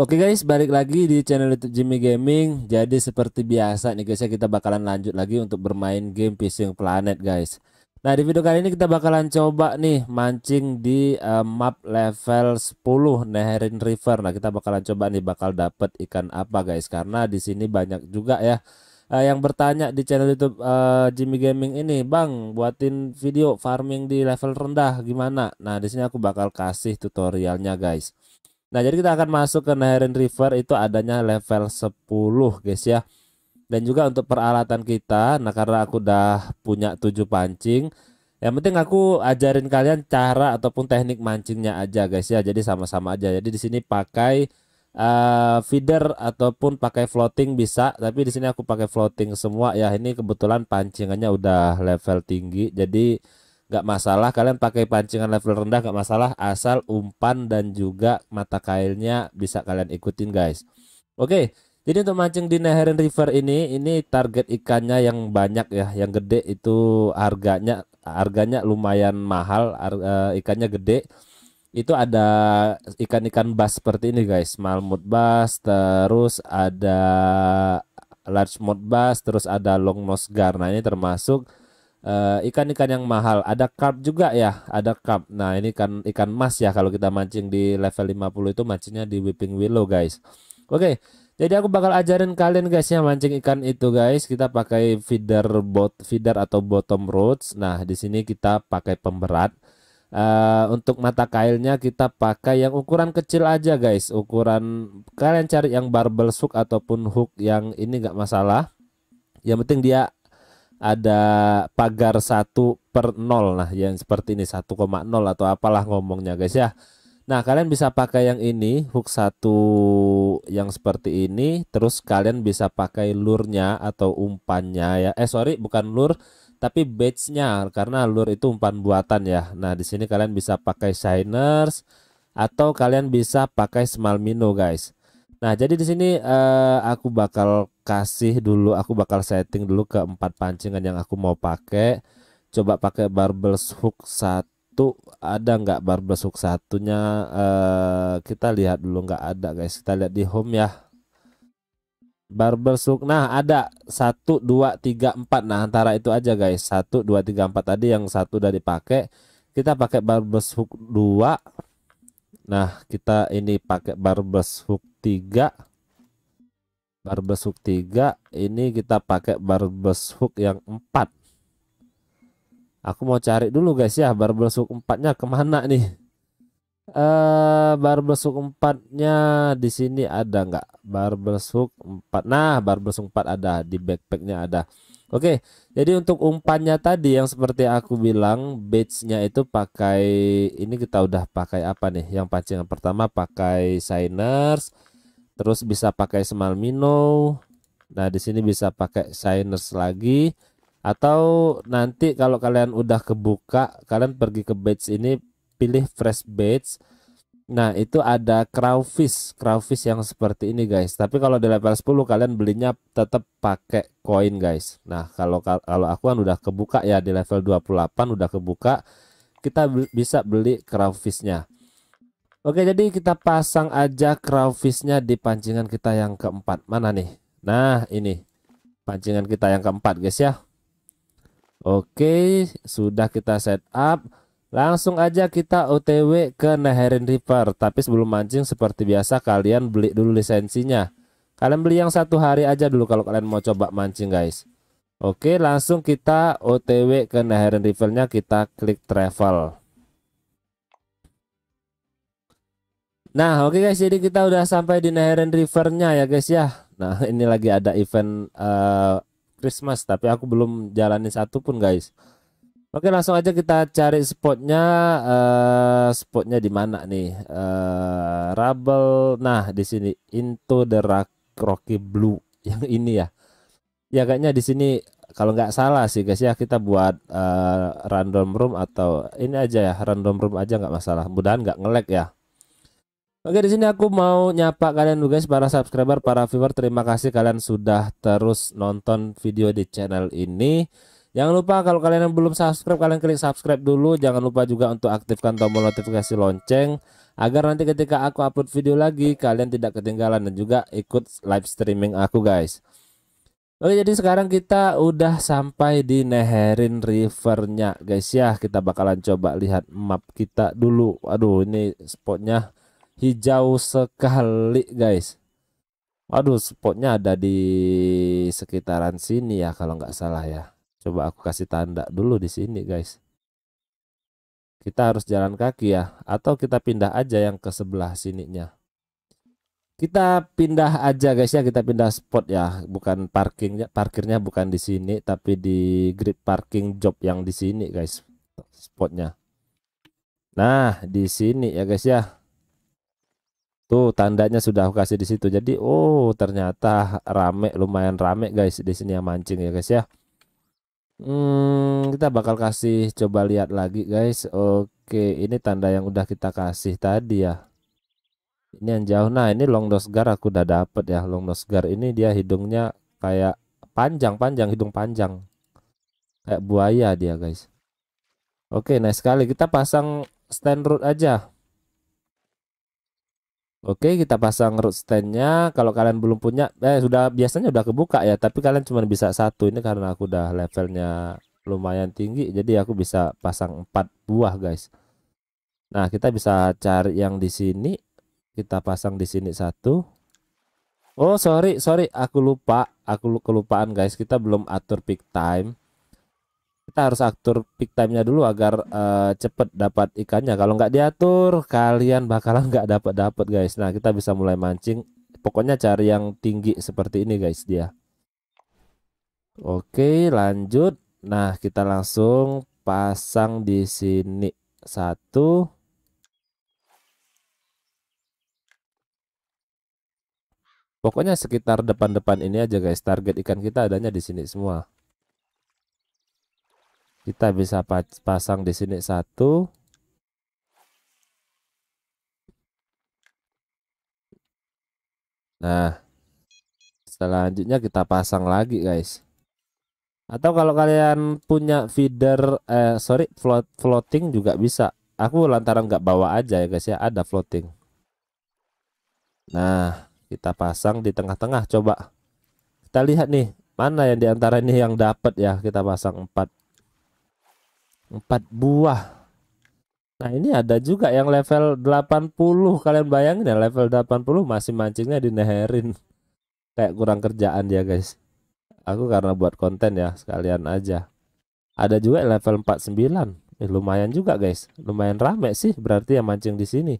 Oke guys, balik lagi di channel YouTube Jimmy Gaming. Jadi seperti biasa nih guys ya, kita bakalan lanjut lagi untuk bermain game Fishing Planet guys. Nah, di video kali ini kita bakalan coba nih mancing di uh, map level 10 Neherin River. Nah, kita bakalan coba nih bakal dapet ikan apa guys karena di sini banyak juga ya uh, yang bertanya di channel YouTube uh, Jimmy Gaming ini, Bang, buatin video farming di level rendah gimana? Nah, di sini aku bakal kasih tutorialnya, guys. Nah, jadi kita akan masuk ke Neheren River itu adanya level 10, guys ya. Dan juga untuk peralatan kita, nah karena aku udah punya 7 pancing, yang penting aku ajarin kalian cara ataupun teknik mancingnya aja, guys ya. Jadi sama-sama aja. Jadi di sini pakai uh, feeder ataupun pakai floating bisa tapi di sini aku pakai floating semua ya ini kebetulan pancingannya udah level tinggi jadi nggak masalah kalian pakai pancingan level rendah nggak masalah asal umpan dan juga mata kailnya bisa kalian ikutin guys oke okay, jadi untuk mancing di Neheren River ini ini target ikannya yang banyak ya yang gede itu harganya harganya lumayan mahal harga, eh, ikannya gede itu ada ikan-ikan bass seperti ini guys malmut bass terus ada large mouth bass terus ada long nose gar nah ini termasuk eh, ikan-ikan uh, yang mahal ada carp juga ya ada carp nah ini kan ikan mas ya kalau kita mancing di level 50 itu mancingnya di whipping willow guys oke okay, jadi aku bakal ajarin kalian guys ya mancing ikan itu guys kita pakai feeder bot feeder atau bottom rods nah di sini kita pakai pemberat Eh, untuk mata kailnya kita pakai yang ukuran kecil aja guys ukuran kalian cari yang barbel hook ataupun hook yang ini nggak masalah yang penting dia ada pagar 1 per 0 nah yang seperti ini 1,0 atau apalah ngomongnya guys ya Nah kalian bisa pakai yang ini hook satu yang seperti ini terus kalian bisa pakai lurnya atau umpannya ya eh sorry bukan lur tapi batchnya karena lur itu umpan buatan ya nah di sini kalian bisa pakai shiners atau kalian bisa pakai small mino guys nah jadi di sini eh, aku bakal kasih dulu aku bakal setting dulu ke empat pancingan yang aku mau pakai coba pakai barbel hook satu ada nggak barbel hook satunya eh, kita lihat dulu nggak ada guys kita lihat di home ya Barber Suk. Nah, ada satu, dua, tiga, empat. Nah, antara itu aja guys. Satu, dua, tiga, empat. tadi yang satu udah dipakai. Kita pakai Barber Suk 2. Nah, kita ini pakai Barber Suk 3 tiga hook 3 ini kita pakai barbershook hook yang empat. aku mau cari dulu guys ya barbershook hook 4 kemana nih uh, eh, barbelsuk empatnya di sini ada nggak hook empat nah hook empat ada di backpacknya ada Oke, jadi untuk umpannya tadi yang seperti aku bilang, batch itu pakai ini kita udah pakai apa nih? Yang pancingan pertama pakai signers, terus bisa pakai small minnow. Nah, di sini bisa pakai signers lagi atau nanti kalau kalian udah kebuka, kalian pergi ke batch ini pilih fresh baits Nah, itu ada crawfish, crawfish yang seperti ini guys. Tapi kalau di level 10 kalian belinya tetap pakai koin guys. Nah, kalau kalau aku kan udah kebuka ya di level 28 udah kebuka, kita bisa beli crawfishnya. Oke, jadi kita pasang aja crawfishnya di pancingan kita yang keempat. Mana nih? Nah, ini. Pancingan kita yang keempat guys ya. Oke, sudah kita set up. Langsung aja kita OTW ke Neherin River, tapi sebelum mancing seperti biasa kalian beli dulu lisensinya. Kalian beli yang satu hari aja dulu kalau kalian mau coba mancing guys. Oke langsung kita OTW ke Neherin Rivernya kita klik travel. Nah oke okay guys jadi kita udah sampai di Neherin Rivernya ya guys ya. Nah ini lagi ada event uh, Christmas tapi aku belum jalanin satu pun guys. Oke langsung aja kita cari spotnya uh, spotnya di mana nih uh, Rubble nah di sini Into the Rock, Rocky Blue yang ini ya ya kayaknya di sini kalau nggak salah sih guys ya kita buat uh, random room atau ini aja ya random room aja nggak masalah mudahan nggak ngelek ya Oke di sini aku mau nyapa kalian dulu guys para subscriber para viewer terima kasih kalian sudah terus nonton video di channel ini Jangan lupa kalau kalian yang belum subscribe kalian klik subscribe dulu. Jangan lupa juga untuk aktifkan tombol notifikasi lonceng agar nanti ketika aku upload video lagi kalian tidak ketinggalan dan juga ikut live streaming aku guys. Oke jadi sekarang kita udah sampai di Neherin Rivernya guys ya. Kita bakalan coba lihat map kita dulu. Waduh ini spotnya hijau sekali guys. Waduh spotnya ada di sekitaran sini ya kalau nggak salah ya. Coba aku kasih tanda dulu di sini, guys. Kita harus jalan kaki ya, atau kita pindah aja yang ke sebelah sininya. Kita pindah aja guys ya, kita pindah spot ya, bukan parkingnya, parkirnya bukan di sini, tapi di grid parking job yang di sini guys, spotnya. Nah di sini ya guys ya, Tuh tandanya sudah aku kasih di situ. Jadi oh ternyata rame lumayan rame guys di sini yang mancing ya guys ya kita bakal kasih coba lihat lagi guys. Oke, ini tanda yang udah kita kasih tadi ya. Ini yang jauh. Nah, ini long nosgar aku udah dapet ya. Long nosgar ini dia hidungnya kayak panjang-panjang, hidung panjang. Kayak buaya dia, guys. Oke, nice sekali. Kita pasang stand root aja. Oke, kita pasang root standnya. Kalau kalian belum punya, eh sudah biasanya udah kebuka ya. Tapi kalian cuma bisa satu ini karena aku udah levelnya lumayan tinggi jadi aku bisa pasang empat buah guys nah kita bisa cari yang di sini kita pasang di sini satu oh sorry sorry aku lupa aku kelupaan guys kita belum atur peak time kita harus atur peak time-nya dulu agar uh, cepet dapat ikannya. Kalau nggak diatur, kalian bakalan nggak dapat dapat guys. Nah, kita bisa mulai mancing. Pokoknya cari yang tinggi seperti ini guys dia. Oke, lanjut. Nah, kita langsung pasang di sini. Satu. Pokoknya sekitar depan-depan ini aja guys. Target ikan kita adanya di sini semua. Kita bisa pasang di sini satu. Nah, selanjutnya kita pasang lagi guys. Atau kalau kalian punya feeder eh sorry float, floating juga bisa. Aku lantaran nggak bawa aja ya guys ya, ada floating. Nah, kita pasang di tengah-tengah coba. Kita lihat nih, mana yang diantara ini yang dapat ya, kita pasang empat empat buah. Nah, ini ada juga yang level 80. Kalian bayangin ya level 80 masih mancingnya di neherin Kayak kurang kerjaan dia, guys aku karena buat konten ya sekalian aja ada juga level 49 eh, lumayan juga guys lumayan rame sih berarti yang mancing di sini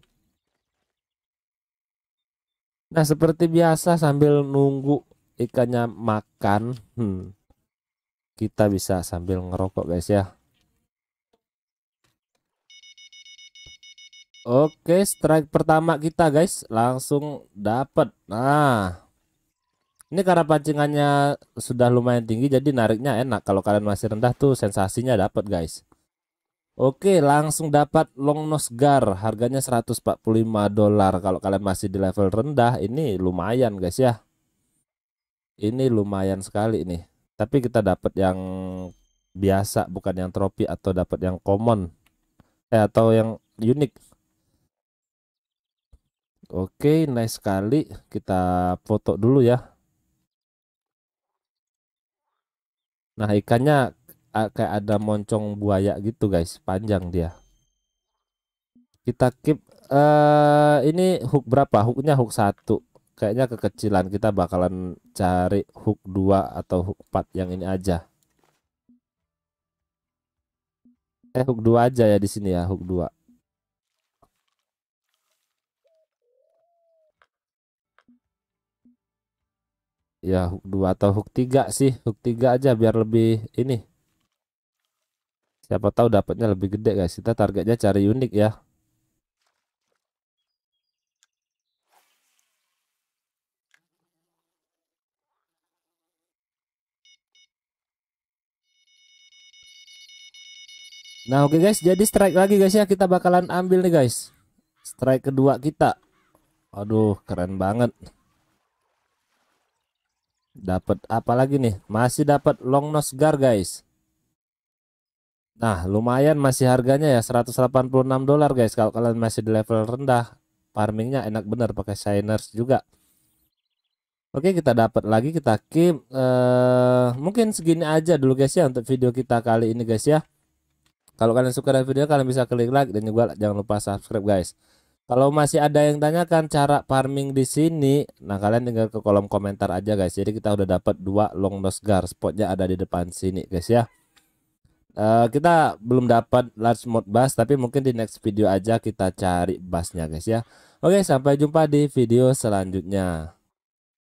nah seperti biasa sambil nunggu ikannya makan hmm, kita bisa sambil ngerokok guys ya Oke, strike pertama kita guys, langsung dapet Nah, ini karena pancingannya sudah lumayan tinggi jadi nariknya enak. Kalau kalian masih rendah tuh sensasinya dapat guys. Oke, langsung dapat long nose gar. Harganya 145 dolar. Kalau kalian masih di level rendah ini lumayan guys ya. Ini lumayan sekali nih. Tapi kita dapat yang biasa bukan yang tropi atau dapat yang common eh atau yang unik. Oke, nice sekali. Kita foto dulu ya. Nah ikannya kayak ada moncong buaya gitu guys, panjang dia. Kita keep uh, ini hook berapa? Hooknya hook satu. Kayaknya kekecilan kita bakalan cari hook 2 atau hook 4 yang ini aja. Eh hook 2 aja ya di sini ya, hook 2. ya hook 2 atau hook 3 sih hook 3 aja biar lebih ini siapa tahu dapatnya lebih gede guys kita targetnya cari unik ya Nah oke okay guys jadi strike lagi guys ya kita bakalan ambil nih guys Strike kedua kita Aduh keren banget Dapat apa lagi nih? Masih dapat long nose gar, guys. Nah, lumayan masih harganya ya 186 dolar, guys. Kalau kalian masih di level rendah, farmingnya enak bener pakai shiners juga. Oke, kita dapat lagi kita keep uh, mungkin segini aja dulu guys ya untuk video kita kali ini guys ya. Kalau kalian suka dengan video kalian bisa klik like dan juga jangan lupa subscribe guys. Kalau masih ada yang tanyakan cara farming di sini, nah kalian tinggal ke kolom komentar aja guys. Jadi kita udah dapat dua long nose gar, spotnya ada di depan sini guys ya. Uh, kita belum dapat large mode bass, tapi mungkin di next video aja kita cari bassnya guys ya. Oke, sampai jumpa di video selanjutnya.